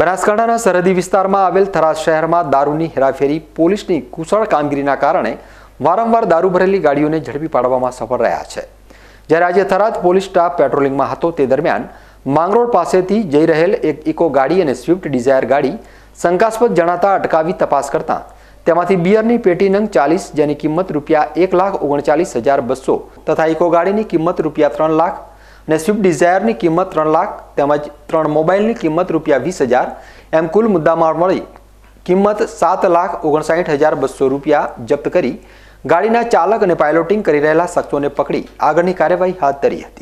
બનાસકાંઠાના સરહદી વિસ્તારમાં આવેલ થરાદ શહેરમાં દારૂની હેરાફેરી પોલીસની કુશળ કામગીરીના કારણે વારંવાર દારૂ ભરેલી ગાડીઓને ઝડપી પાડવામાં સફળ રહ્યા છે જ્યારે આજે થરાદ પોલીસ સ્ટાફ પેટ્રોલિંગમાં હતો તે દરમિયાન માંગરોળ પાસેથી જઈ રહેલ એક ઇકો ગાડી અને સ્વિફ્ટ ડિઝાયર ગાડી શંકાસ્પદ જણાતા અટકાવી તપાસ કરતાં તેમાંથી બિયરની પેટી નંગ ચાલીસ જેની કિંમત રૂપિયા એક લાખ ઓગણચાલીસ હજાર બસો તથા ઇકો ગાડીની કિંમત રૂપિયા ત્રણ લાખ ને સ્વિફ્ટ ડિઝાયરની કિંમત ત્રણ લાખ તેમજ ત્રણ મોબાઈલની કિંમત રૂપિયા વીસ હજાર એમ કુલ મુદ્દામાં મળી કિંમત સાત લાખ ઓગણસાઠ હજાર બસો રૂપિયા જપ્ત કરી ગાડીના ચાલક અને પાયલોટિંગ કરી રહેલા શખ્સોને પકડી આગળની કાર્યવાહી હાથ ધરી હતી